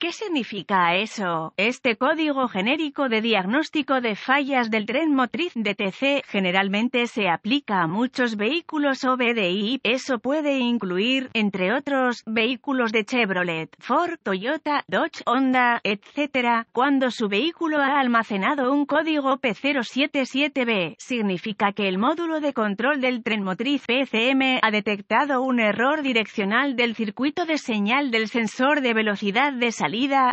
¿Qué significa eso? Este código genérico de diagnóstico de fallas del tren motriz DTC generalmente se aplica a muchos vehículos OBDI. Eso puede incluir, entre otros, vehículos de Chevrolet, Ford, Toyota, Dodge, Honda, etc. Cuando su vehículo ha almacenado un código P077B, significa que el módulo de control del tren motriz PCM ha detectado un error direccional del circuito de señal del sensor de velocidad de salida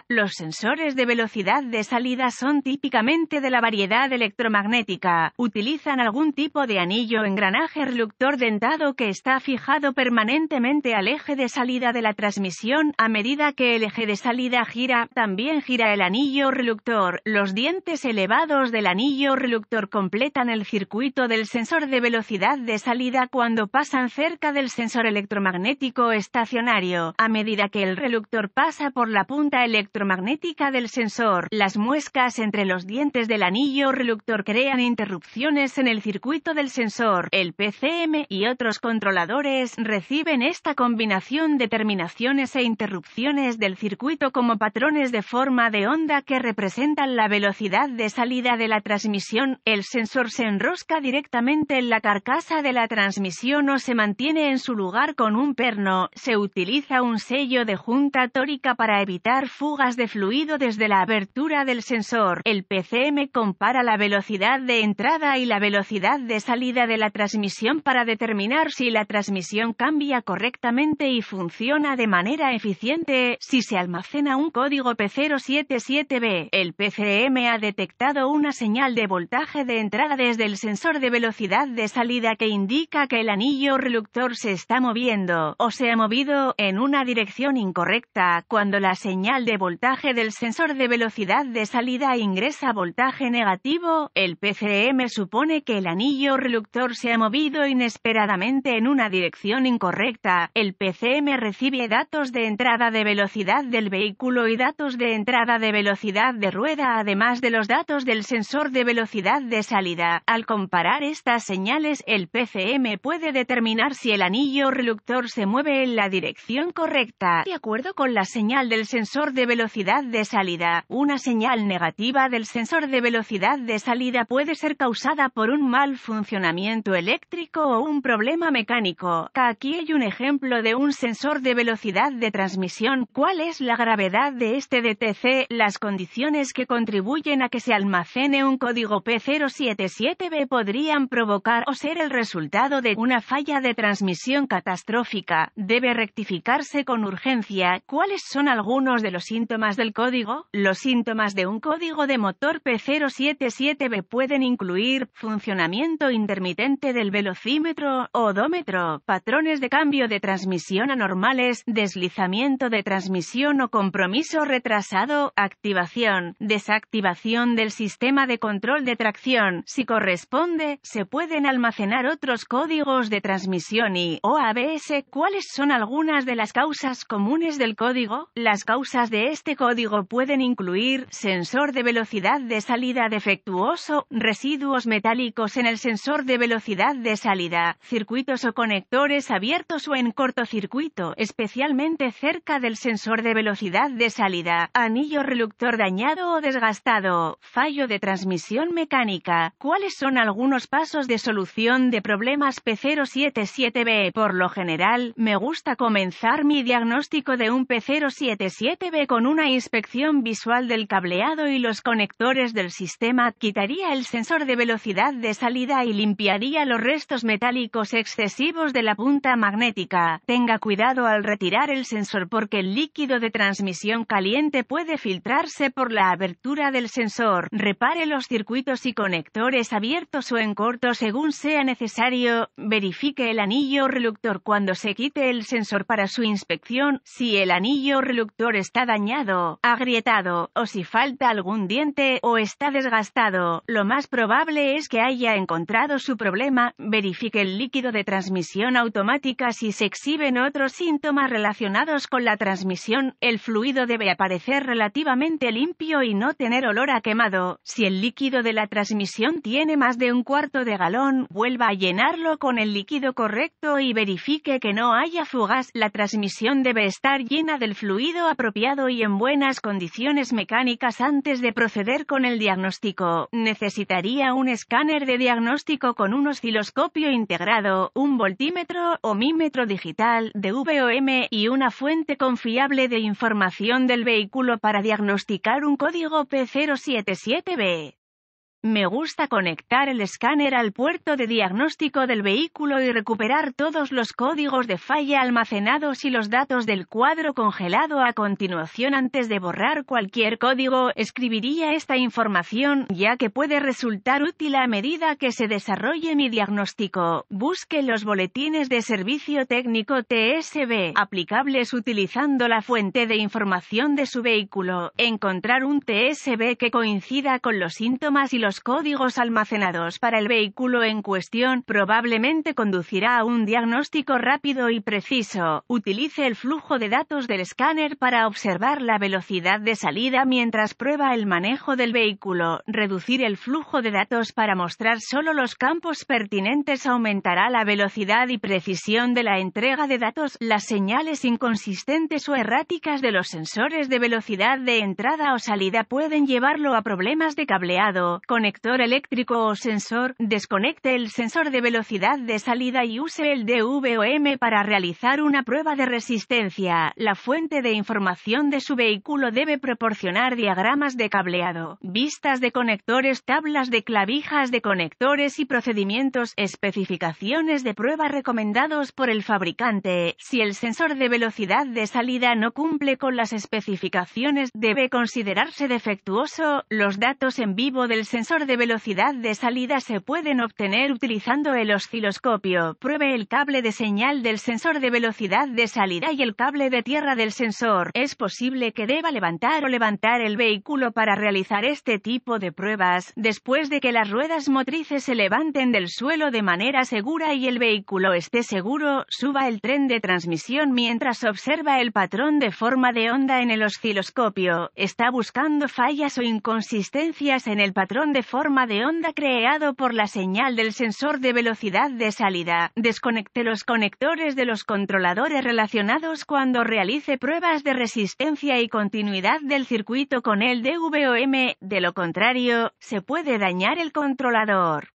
los sensores de velocidad de salida son típicamente de la variedad electromagnética. Utilizan algún tipo de anillo engranaje reluctor dentado que está fijado permanentemente al eje de salida de la transmisión a medida que el eje de salida gira, también gira el anillo reluctor. Los dientes elevados del anillo reluctor completan el circuito del sensor de velocidad de salida cuando pasan cerca del sensor electromagnético estacionario. A medida que el reluctor pasa por la punta electromagnética del sensor. Las muescas entre los dientes del anillo reluctor crean interrupciones en el circuito del sensor. El PCM y otros controladores reciben esta combinación de terminaciones e interrupciones del circuito como patrones de forma de onda que representan la velocidad de salida de la transmisión. El sensor se enrosca directamente en la carcasa de la transmisión o se mantiene en su lugar con un perno. Se utiliza un sello de junta tórica para evitar fugas de fluido desde la abertura del sensor. El PCM compara la velocidad de entrada y la velocidad de salida de la transmisión para determinar si la transmisión cambia correctamente y funciona de manera eficiente. Si se almacena un código P077B, el PCM ha detectado una señal de voltaje de entrada desde el sensor de velocidad de salida que indica que el anillo reluctor se está moviendo o se ha movido en una dirección incorrecta cuando la señal de voltaje del sensor de velocidad de salida ingresa voltaje negativo, el PCM supone que el anillo reluctor se ha movido inesperadamente en una dirección incorrecta. El PCM recibe datos de entrada de velocidad del vehículo y datos de entrada de velocidad de rueda además de los datos del sensor de velocidad de salida. Al comparar estas señales, el PCM puede determinar si el anillo reluctor se mueve en la dirección correcta, de acuerdo con la señal del sensor de velocidad de salida. Una señal negativa del sensor de velocidad de salida puede ser causada por un mal funcionamiento eléctrico o un problema mecánico. Aquí hay un ejemplo de un sensor de velocidad de transmisión. ¿Cuál es la gravedad de este DTC? Las condiciones que contribuyen a que se almacene un código P077B podrían provocar o ser el resultado de una falla de transmisión catastrófica. Debe rectificarse con urgencia. ¿Cuáles son algunos de los síntomas del código. Los síntomas de un código de motor P077B pueden incluir funcionamiento intermitente del velocímetro, odómetro, patrones de cambio de transmisión anormales, deslizamiento de transmisión o compromiso retrasado, activación, desactivación del sistema de control de tracción. Si corresponde, se pueden almacenar otros códigos de transmisión y OABs. ¿Cuáles son algunas de las causas comunes del código? Las causas causas de este código pueden incluir sensor de velocidad de salida defectuoso, residuos metálicos en el sensor de velocidad de salida, circuitos o conectores abiertos o en cortocircuito, especialmente cerca del sensor de velocidad de salida, anillo reluctor dañado o desgastado, fallo de transmisión mecánica. ¿Cuáles son algunos pasos de solución de problemas P077B? Por lo general, me gusta comenzar mi diagnóstico de un P077 con una inspección visual del cableado y los conectores del sistema quitaría el sensor de velocidad de salida y limpiaría los restos metálicos excesivos de la punta magnética. Tenga cuidado al retirar el sensor porque el líquido de transmisión caliente puede filtrarse por la abertura del sensor. Repare los circuitos y conectores abiertos o en corto según sea necesario. Verifique el anillo reluctor cuando se quite el sensor para su inspección. Si el anillo reluctor es está dañado, agrietado, o si falta algún diente o está desgastado, lo más probable es que haya encontrado su problema, verifique el líquido de transmisión automática si se exhiben otros síntomas relacionados con la transmisión, el fluido debe aparecer relativamente limpio y no tener olor a quemado, si el líquido de la transmisión tiene más de un cuarto de galón, vuelva a llenarlo con el líquido correcto y verifique que no haya fugas, la transmisión debe estar llena del fluido apropiado y en buenas condiciones mecánicas antes de proceder con el diagnóstico. Necesitaría un escáner de diagnóstico con un osciloscopio integrado, un voltímetro o mímetro digital de VOM y una fuente confiable de información del vehículo para diagnosticar un código P077B. Me gusta conectar el escáner al puerto de diagnóstico del vehículo y recuperar todos los códigos de falla almacenados y los datos del cuadro congelado a continuación antes de borrar cualquier código. Escribiría esta información ya que puede resultar útil a medida que se desarrolle mi diagnóstico. Busque los boletines de servicio técnico TSB aplicables utilizando la fuente de información de su vehículo. Encontrar un TSB que coincida con los síntomas y los los códigos almacenados para el vehículo en cuestión probablemente conducirá a un diagnóstico rápido y preciso. Utilice el flujo de datos del escáner para observar la velocidad de salida mientras prueba el manejo del vehículo. Reducir el flujo de datos para mostrar solo los campos pertinentes aumentará la velocidad y precisión de la entrega de datos. Las señales inconsistentes o erráticas de los sensores de velocidad de entrada o salida pueden llevarlo a problemas de cableado conector eléctrico o sensor, desconecte el sensor de velocidad de salida y use el DVOM para realizar una prueba de resistencia. La fuente de información de su vehículo debe proporcionar diagramas de cableado, vistas de conectores, tablas de clavijas de conectores y procedimientos, especificaciones de prueba recomendados por el fabricante. Si el sensor de velocidad de salida no cumple con las especificaciones, debe considerarse defectuoso. Los datos en vivo del sensor de velocidad de salida se pueden obtener utilizando el osciloscopio. Pruebe el cable de señal del sensor de velocidad de salida y el cable de tierra del sensor. Es posible que deba levantar o levantar el vehículo para realizar este tipo de pruebas, después de que las ruedas motrices se levanten del suelo de manera segura y el vehículo esté seguro, suba el tren de transmisión mientras observa el patrón de forma de onda en el osciloscopio. Está buscando fallas o inconsistencias en el patrón de forma de onda creado por la señal del sensor de velocidad de salida. Desconecte los conectores de los controladores relacionados cuando realice pruebas de resistencia y continuidad del circuito con el DVOM, de lo contrario, se puede dañar el controlador.